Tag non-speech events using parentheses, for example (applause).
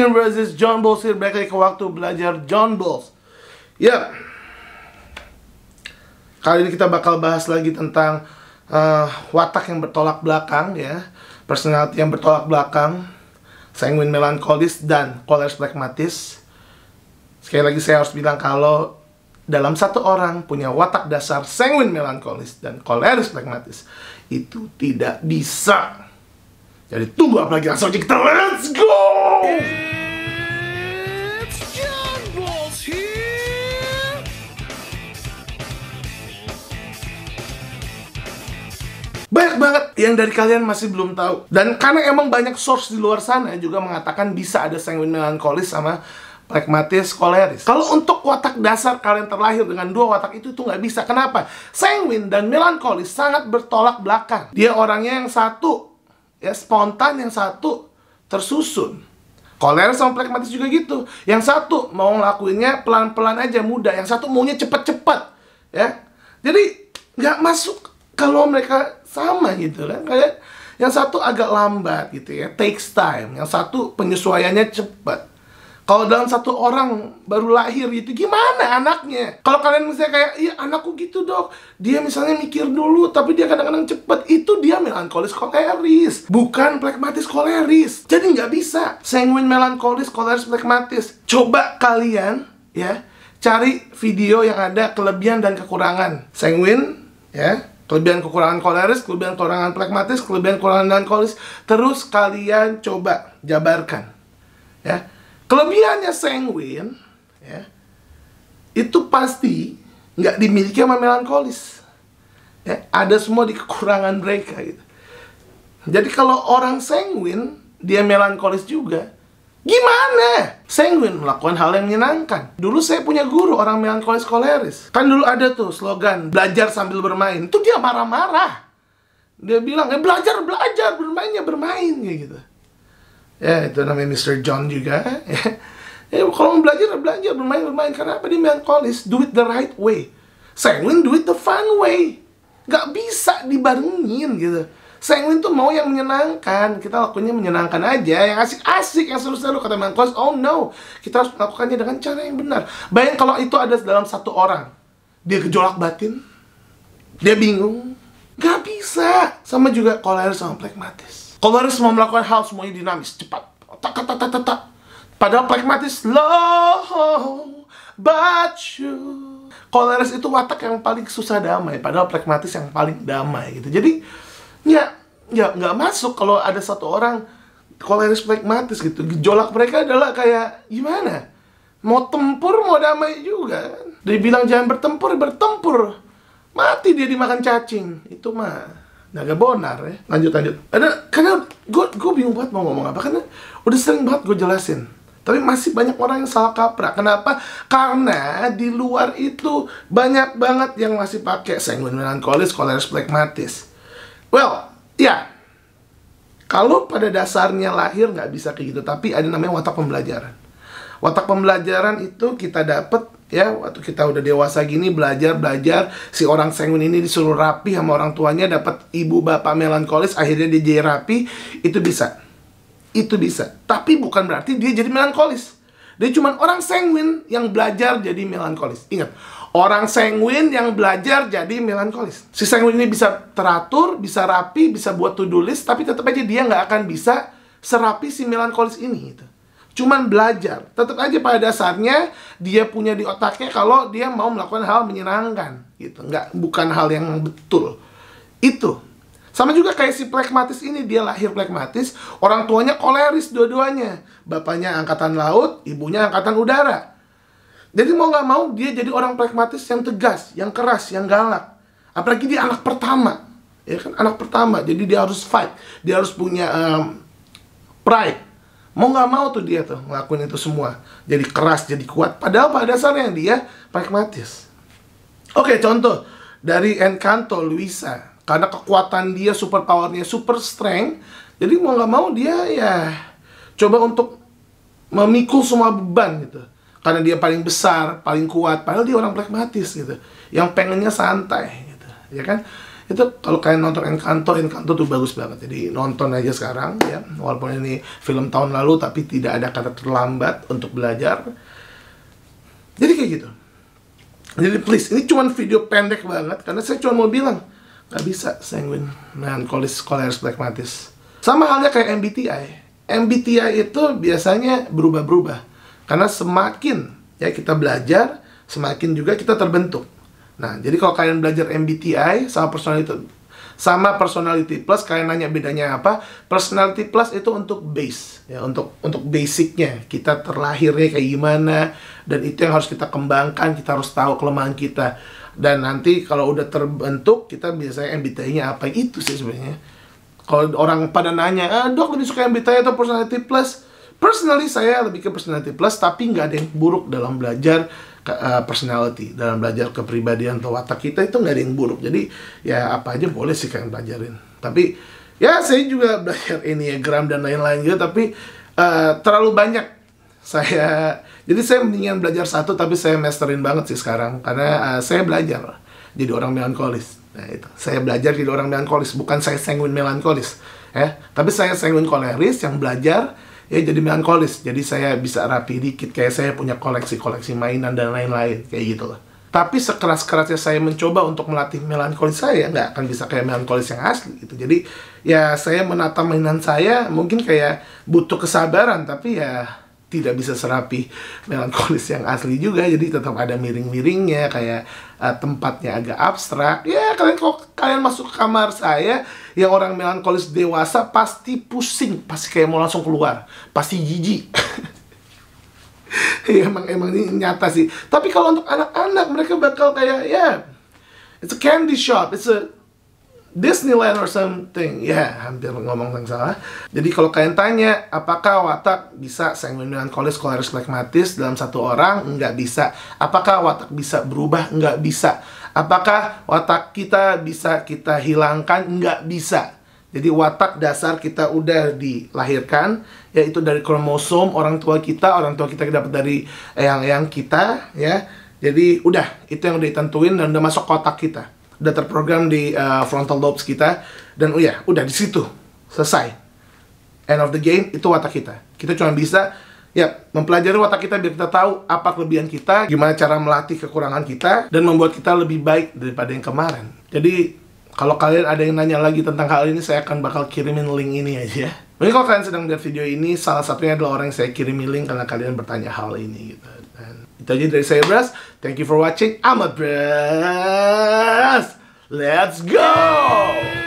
can versus John Bowles here balik lagi ke waktu belajar John Bowles. Ya, yep. kali ini kita bakal bahas lagi tentang uh, watak yang bertolak belakang ya, personality yang bertolak belakang, sanguine melankolis dan kolers pragmatis. Sekali lagi saya harus bilang kalau dalam satu orang punya watak dasar sanguine melankolis dan koleris pragmatis itu tidak bisa. Jadi tunggu apa lagi langsung kita let's go! banget yang dari kalian masih belum tahu. Dan karena emang banyak source di luar sana juga mengatakan bisa ada sanguin melankolis sama pragmatis, koleris. Kalau untuk watak dasar kalian terlahir dengan dua watak itu tuh nggak bisa. Kenapa? Sanguin dan melankolis sangat bertolak belakang. Dia orangnya yang satu ya spontan, yang satu tersusun. Koleris sama pragmatis juga gitu. Yang satu mau ngelakuinnya pelan-pelan aja mudah, yang satu maunya cepet-cepet ya. Jadi nggak masuk kalau mereka sama gitu kan kayak yang satu agak lambat gitu ya takes time yang satu penyesuaiannya cepat kalau dalam satu orang baru lahir gitu gimana anaknya kalau kalian misalnya kayak iya anakku gitu dok dia misalnya mikir dulu tapi dia kadang-kadang cepet itu dia melankolis koleris bukan plekmatis koleris jadi nggak bisa sanguin melankolis koleris plekmatis coba kalian ya cari video yang ada kelebihan dan kekurangan sanguin ya Kelebihan kekurangan koleris, kelebihan kekurangan pragmatis, kelebihan kekurangan melankolis. Terus kalian coba jabarkan. Ya. Kelebihannya sanguin, ya. Itu pasti nggak dimiliki sama melankolis. Ya, ada semua di kekurangan mereka gitu. Jadi kalau orang sanguin, dia melankolis juga. Gimana? sanguine, melakukan hal yang menyenangkan. Dulu saya punya guru orang melankolis koleris. Kan dulu ada tuh slogan, belajar sambil bermain. Itu dia marah-marah. Dia bilang, eh belajar, belajar, bermainnya bermain, kayak gitu. Ya, itu namanya Mr. John juga. (laughs) Ya, ya, kalau mau belajar, belajar, bermain, bermain. Karena apa? Dia melankolis. Do it the right way. Sanguine, do it the fun way. Gak bisa dibarengin, gitu Sanguin tuh mau yang menyenangkan. Kita lakunya menyenangkan aja, yang asik-asik, yang seru-seru. Kata Mankos, oh no, kita harus melakukannya dengan cara yang benar. Bayang kalau itu ada dalam satu orang. Dia gejolak batin, dia bingung. Gak bisa. Sama juga koleris sama pragmatis. Koleris mau melakukan hal semuanya dinamis, cepat. Tak, tak, tak, tak, tak. Padahal pragmatis, low, but you. Koleris itu watak yang paling susah damai, padahal pragmatis yang paling damai gitu. Jadi ya ya nggak masuk kalau ada satu orang koleris pragmatis gitu gejolak mereka adalah kayak gimana mau tempur mau damai juga kan dibilang jangan bertempur bertempur mati dia dimakan cacing itu mah naga bonar ya lanjut lanjut ada karena gue gue bingung banget mau ngomong apa karena udah sering banget gue jelasin tapi masih banyak orang yang salah kaprah. Kenapa? Karena di luar itu banyak banget yang masih pakai sanguine melankolis, koleris pragmatis Well, ya. Yeah. Kalau pada dasarnya lahir nggak bisa kayak gitu, tapi ada namanya watak pembelajaran. Watak pembelajaran itu kita dapat ya waktu kita udah dewasa gini belajar belajar si orang sengun ini disuruh rapi sama orang tuanya dapat ibu bapak melankolis akhirnya dia jadi rapi itu bisa itu bisa tapi bukan berarti dia jadi melankolis dia cuma orang sanguin yang belajar jadi melankolis ingat Orang sanguin yang belajar jadi melankolis. Si sanguin ini bisa teratur, bisa rapi, bisa buat to-do list, tapi tetap aja dia nggak akan bisa serapi si melankolis ini. Gitu. Cuman belajar. Tetap aja pada dasarnya dia punya di otaknya kalau dia mau melakukan hal menyenangkan. gitu nggak Bukan hal yang betul. Itu. Sama juga kayak si plekmatis ini, dia lahir plekmatis, orang tuanya koleris dua-duanya. Bapaknya angkatan laut, ibunya angkatan udara jadi mau gak mau dia jadi orang pragmatis yang tegas, yang keras, yang galak. Apalagi dia anak pertama, ya kan anak pertama. Jadi dia harus fight, dia harus punya um, pride. Mau gak mau tuh dia tuh ngelakuin itu semua. Jadi keras, jadi kuat. Padahal pada dasarnya dia pragmatis. Oke contoh dari Encanto Luisa karena kekuatan dia super powernya super strength. Jadi mau gak mau dia ya coba untuk memikul semua beban gitu karena dia paling besar, paling kuat, padahal dia orang pragmatis gitu. Yang pengennya santai gitu. Ya kan? Itu kalau kalian nonton Encanto, Encanto tuh bagus banget. Jadi nonton aja sekarang ya. Walaupun ini film tahun lalu tapi tidak ada kata terlambat untuk belajar. Jadi kayak gitu. Jadi please, ini cuma video pendek banget karena saya cuma mau bilang nggak bisa sanguin kolis koleris pragmatis. Sama halnya kayak MBTI. MBTI itu biasanya berubah-berubah karena semakin ya kita belajar, semakin juga kita terbentuk. Nah, jadi kalau kalian belajar MBTI sama personality sama personality plus kalian nanya bedanya apa? Personality plus itu untuk base ya, untuk untuk basicnya kita terlahirnya kayak gimana dan itu yang harus kita kembangkan, kita harus tahu kelemahan kita. Dan nanti kalau udah terbentuk kita biasanya MBTI-nya apa itu sih sebenarnya. Kalau orang pada nanya, ah, "Dok, lebih suka MBTI atau personality plus?" personally saya lebih ke personality plus tapi nggak ada yang buruk dalam belajar ke, uh, personality dalam belajar kepribadian atau watak kita itu nggak ada yang buruk jadi ya apa aja boleh sih kalian pelajarin tapi ya saya juga (laughs) belajar enneagram dan lain-lain gitu tapi uh, terlalu banyak saya jadi saya mendingan belajar satu tapi saya masterin banget sih sekarang karena uh, saya belajar jadi orang melankolis nah itu saya belajar jadi orang melankolis bukan saya sanguin melankolis ya tapi saya sanguin koleris yang belajar ya jadi melankolis jadi saya bisa rapi dikit kayak saya punya koleksi-koleksi mainan dan lain-lain kayak gitu loh tapi sekeras-kerasnya saya mencoba untuk melatih melankolis saya ya nggak akan bisa kayak melankolis yang asli gitu jadi ya saya menata mainan saya mungkin kayak butuh kesabaran tapi ya tidak bisa serapi melankolis yang asli juga jadi tetap ada miring-miringnya kayak uh, tempatnya agak abstrak ya kalian kok kalian masuk ke kamar saya yang orang melankolis dewasa pasti pusing pasti kayak mau langsung keluar pasti jijik (laughs) ya, emang emang ini nyata sih tapi kalau untuk anak-anak mereka bakal kayak ya yeah, it's a candy shop it's a Disneyland or something. Ya, yeah, hampir ngomong yang salah. Jadi kalau kalian tanya, apakah watak bisa dengan kolis koleris pragmatis dalam satu orang? Nggak bisa. Apakah watak bisa berubah? Nggak bisa. Apakah watak kita bisa kita hilangkan? Nggak bisa. Jadi watak dasar kita udah dilahirkan yaitu dari kromosom orang tua kita, orang tua kita dapat dari eyang-eyang kita ya. Jadi udah itu yang udah ditentuin dan udah masuk kotak kita udah terprogram di uh, frontal lobes kita dan oh uh, ya udah di situ selesai end of the game itu watak kita kita cuma bisa ya mempelajari watak kita biar kita tahu apa kelebihan kita gimana cara melatih kekurangan kita dan membuat kita lebih baik daripada yang kemarin jadi kalau kalian ada yang nanya lagi tentang hal ini saya akan bakal kirimin link ini aja Mungkin kalau kalian sedang melihat video ini, salah satunya adalah orang yang saya kirim link karena kalian bertanya hal ini gitu. Dan itu aja dari saya, Bras. Thank you for watching. I'm a Bras. Let's go!